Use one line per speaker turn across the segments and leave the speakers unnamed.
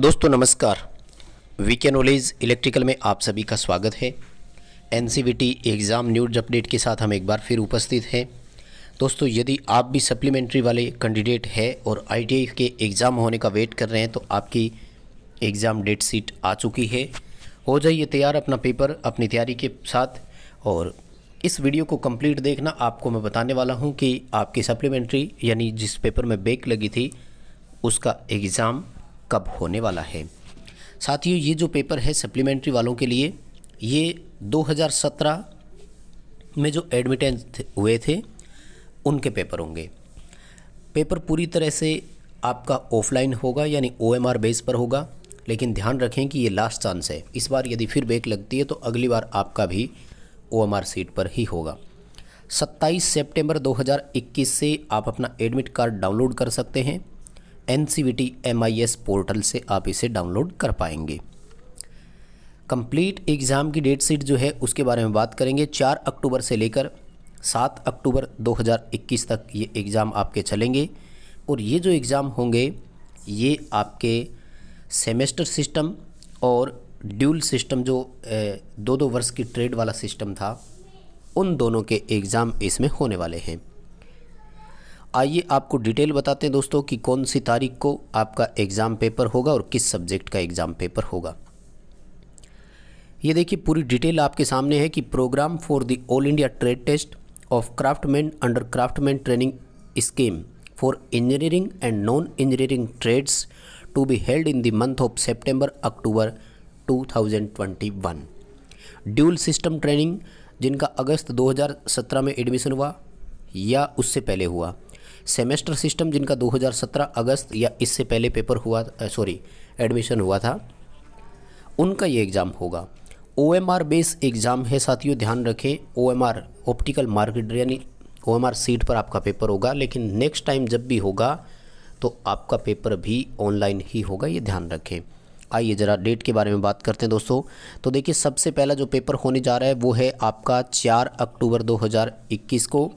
दोस्तों नमस्कार VK knowledge electrical में आप सभी का स्वागत है एन एग्ज़ाम न्यूज अपडेट के साथ हम एक बार फिर उपस्थित हैं दोस्तों यदि आप भी सप्लीमेंट्री वाले कैंडिडेट है और आई के एग्ज़ाम होने का वेट कर रहे हैं तो आपकी एग्ज़ाम डेट सीट आ चुकी है हो जाइए तैयार अपना पेपर अपनी तैयारी के साथ और इस वीडियो को कम्प्लीट देखना आपको मैं बताने वाला हूँ कि आपकी सप्लीमेंट्री यानी जिस पेपर में बेक लगी थी उसका एग्ज़ाम कब होने वाला है साथियों ये जो पेपर है सप्लीमेंट्री वालों के लिए ये 2017 में जो एडमिटेंस हुए थे उनके पेपर होंगे पेपर पूरी तरह से आपका ऑफलाइन होगा यानी ओ एम आर बेस पर होगा लेकिन ध्यान रखें कि ये लास्ट चांस है इस बार यदि फिर ब्रेक लगती है तो अगली बार आपका भी ओ एम आर सीट पर ही होगा 27 सितंबर 2021 से आप अपना एडमिट कार्ड डाउनलोड कर सकते हैं एन सी पोर्टल से आप इसे डाउनलोड कर पाएंगे कंप्लीट एग्ज़ाम की डेट शीट जो है उसके बारे में बात करेंगे चार अक्टूबर से लेकर सात अक्टूबर 2021 तक ये एग्ज़ाम आपके चलेंगे और ये जो एग्ज़ाम होंगे ये आपके सेमेस्टर सिस्टम और ड्यूल सिस्टम जो दो दो वर्ष की ट्रेड वाला सिस्टम था उन दोनों के एग्ज़ाम इसमें होने वाले हैं आइए आपको डिटेल बताते हैं दोस्तों कि कौन सी तारीख को आपका एग्ज़ाम पेपर होगा और किस सब्जेक्ट का एग्ज़ाम पेपर होगा ये देखिए पूरी डिटेल आपके सामने है कि program for the all India trade test of craftsman under craftsman training scheme for engineering and non engineering trades to be held in the month of September October 2021 dual system training जिनका अगस्त 2017 में admission हुआ या उससे पहले हुआ semester system जिनका 2017 अगस्त या इससे पहले पेपर हुआ सॉरी एडमिशन हुआ था उनका ये एग्ज़ाम होगा O M R base exam है साथियों ध्यान रखें O M R optical market यानी ओ एम आर सीट पर आपका पेपर होगा लेकिन नेक्स्ट टाइम जब भी होगा तो आपका पेपर भी ऑनलाइन ही होगा ये ध्यान रखें आइए ज़रा डेट के बारे में बात करते हैं दोस्तों तो देखिए सबसे पहला जो पेपर होने जा रहा है वो है आपका चार अक्टूबर 2021 को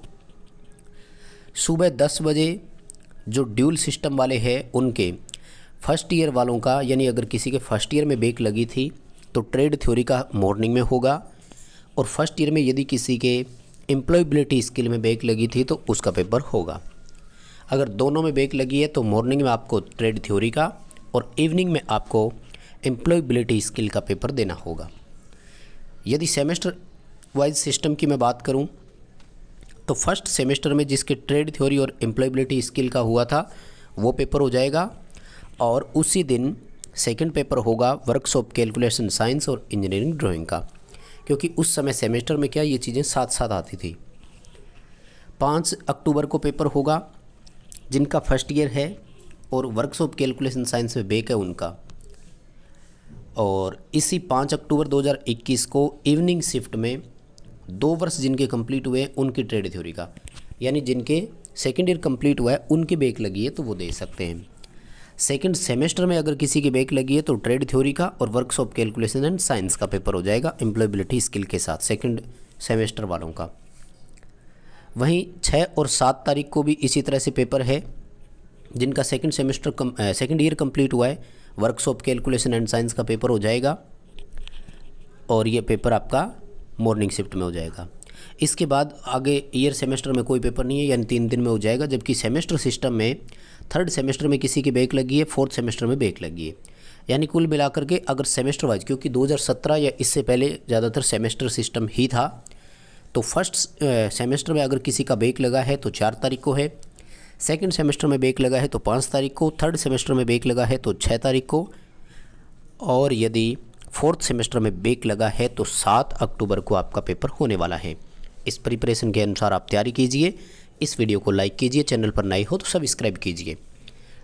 सुबह दस बजे जो ड्यूल सिस्टम वाले हैं उनके फर्स्ट ईयर वालों का यानी अगर किसी के फर्स्ट ईयर में बेक लगी थी तो ट्रेड थ्योरी का मॉर्निंग में होगा और फर्स्ट ईयर में यदि किसी के एम्प्लॉयबिलिटी स्किल में बेक लगी थी तो उसका पेपर होगा अगर दोनों में बेक लगी है तो मॉर्निंग में आपको ट्रेड थ्योरी का और इवनिंग में आपको एम्प्लॉयबिलिटी स्किल का पेपर देना होगा यदि सेमेस्टर वाइज सिस्टम की मैं बात करूं तो फर्स्ट सेमेस्टर में जिसके ट्रेड थ्योरी और एम्प्लॉयबिलिटी स्किल का हुआ था वो पेपर हो जाएगा और उसी दिन सेकंड पेपर होगा वर्कशॉप कैलकुलेशन साइंस और इंजीनियरिंग ड्राइंग का क्योंकि उस समय सेमेस्टर में क्या ये चीज़ें साथ साथ आती थी पाँच अक्टूबर को पेपर होगा जिनका फर्स्ट ईयर है और वर्कशॉप कैलकुलेशन साइंस में बेक है उनका और इसी पाँच अक्टूबर 2021 को इवनिंग शिफ्ट में दो वर्ष जिनके कंप्लीट हुए हैं उनकी ट्रेड थ्योरी का यानी जिनके सेकेंड ईयर कंप्लीट हुआ है उनकी बैक लगी है तो वो दे सकते हैं सेकेंड सेमेस्टर में अगर किसी की बैक लगी है तो ट्रेड थ्योरी का और वर्कशॉप कैलकुलेशन एंड साइंस का पेपर हो जाएगा एम्प्लॉयबिलिटी स्किल के साथ सेकेंड सेमेस्टर वालों का वहीं छः और सात तारीख को भी इसी तरह से पेपर है जिनका second semester cum second year complete हुआ है वर्कशॉप कैलकुलेशन एंड साइंस का पेपर हो जाएगा और ये पेपर आपका मॉर्निंग शिफ्ट में हो जाएगा इसके बाद आगे ईयर सेमेस्टर में कोई पेपर नहीं है यानी तीन दिन में हो जाएगा जबकि सेमेस्टर सिस्टम में थर्ड सेमेस्टर में किसी की बेक लगी है फोर्थ सेमेस्टर में बेक लगी है यानी कुल मिलाकर के अगर सेमेस्टर वाइज क्योंकि 2017 या इससे पहले ज़्यादातर सेमेस्टर सिस्टम ही था तो फर्स्ट सेमेस्टर में अगर किसी का बेक लगा है तो चार तारीख को है सेकेंड सेमेस्टर में बेक लगा है तो पाँच तारीख को थर्ड सेमेस्टर में बेक लगा है तो छः तारीख को और यदि फोर्थ सेमेस्टर में ब्रेक लगा है तो सात अक्टूबर को आपका पेपर होने वाला है इस प्रिपरेशन के अनुसार आप तैयारी कीजिए इस वीडियो को लाइक कीजिए चैनल पर नए हो तो सब्सक्राइब कीजिए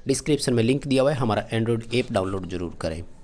डिस्क्रिप्शन में लिंक दिया हुआ है हमारा एंड्रॉयड ऐप डाउनलोड जरूर करें